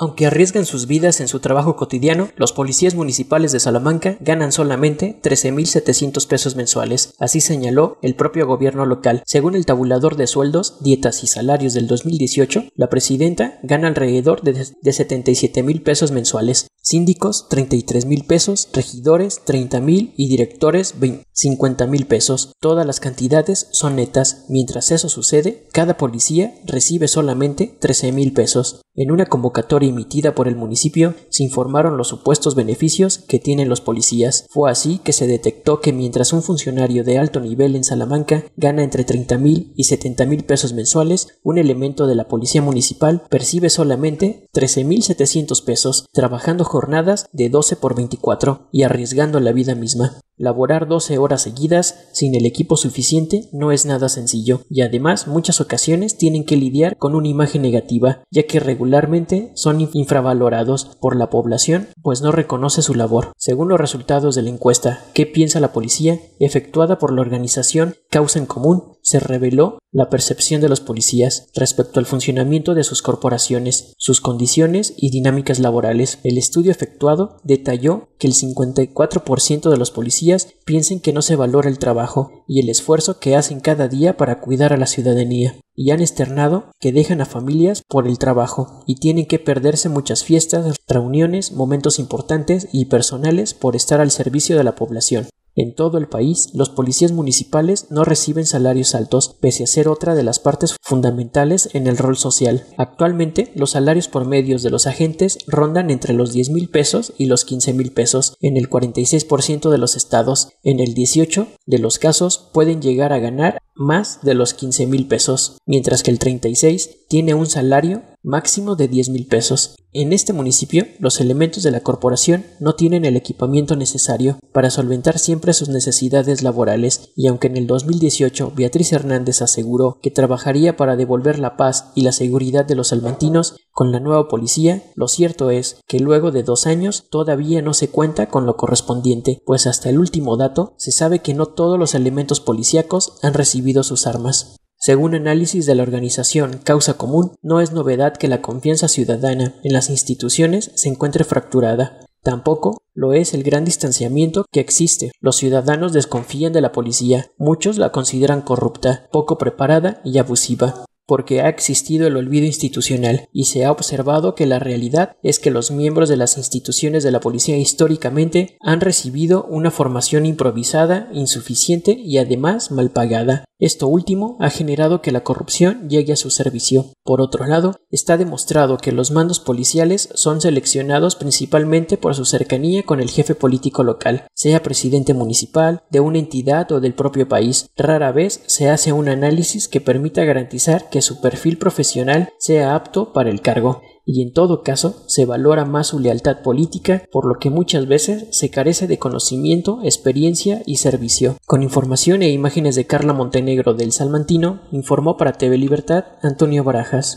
Aunque arriesgan sus vidas en su trabajo cotidiano, los policías municipales de Salamanca ganan solamente 13.700 pesos mensuales, así señaló el propio gobierno local. Según el tabulador de sueldos, dietas y salarios del 2018, la presidenta gana alrededor de, $77,000 77 mil pesos mensuales, síndicos $33,000 mil pesos, regidores $30,000 y directores $50,000 mil pesos. Todas las cantidades son netas. Mientras eso sucede, cada policía recibe solamente $13,000 mil pesos. En una convocatoria emitida por el municipio se informaron los supuestos beneficios que tienen los policías. Fue así que se detectó que mientras un funcionario de alto nivel en Salamanca gana entre 30 mil y 70 mil pesos mensuales, un elemento de la policía municipal percibe solamente 13 mil pesos, trabajando jornadas de 12 por 24 y arriesgando la vida misma. Laborar 12 horas seguidas sin el equipo suficiente no es nada sencillo y además muchas ocasiones tienen que lidiar con una imagen negativa, ya que regularmente son infravalorados por la población, pues no reconoce su labor. Según los resultados de la encuesta ¿Qué piensa la policía? efectuada por la organización causa en común, se reveló la percepción de los policías respecto al funcionamiento de sus corporaciones, sus condiciones y dinámicas laborales. El estudio efectuado detalló que el 54% de los policías piensan que no se valora el trabajo y el esfuerzo que hacen cada día para cuidar a la ciudadanía, y han externado que dejan a familias por el trabajo y tienen que perderse muchas fiestas, reuniones, momentos importantes y personales por estar al servicio de la población. En todo el país, los policías municipales no reciben salarios altos, pese a ser otra de las partes fundamentales en el rol social. Actualmente, los salarios por medios de los agentes rondan entre los 10 mil pesos y los 15 mil pesos en el 46% de los estados. En el 18 de los casos, pueden llegar a ganar más de los 15 mil pesos, mientras que el 36 tiene un salario máximo de 10 mil pesos en este municipio, los elementos de la corporación no tienen el equipamiento necesario para solventar siempre sus necesidades laborales y aunque en el 2018 Beatriz Hernández aseguró que trabajaría para devolver la paz y la seguridad de los almantinos con la nueva policía, lo cierto es que luego de dos años todavía no se cuenta con lo correspondiente, pues hasta el último dato se sabe que no todos los elementos policíacos han recibido sus armas. Según análisis de la organización Causa Común, no es novedad que la confianza ciudadana en las instituciones se encuentre fracturada. Tampoco lo es el gran distanciamiento que existe. Los ciudadanos desconfían de la policía, muchos la consideran corrupta, poco preparada y abusiva porque ha existido el olvido institucional y se ha observado que la realidad es que los miembros de las instituciones de la policía históricamente han recibido una formación improvisada, insuficiente y además mal pagada. Esto último ha generado que la corrupción llegue a su servicio. Por otro lado, está demostrado que los mandos policiales son seleccionados principalmente por su cercanía con el jefe político local, sea presidente municipal, de una entidad o del propio país. Rara vez se hace un análisis que permita garantizar que su perfil profesional sea apto para el cargo y en todo caso se valora más su lealtad política, por lo que muchas veces se carece de conocimiento, experiencia y servicio. Con información e imágenes de Carla Montenegro del Salmantino, informó para TV Libertad Antonio Barajas.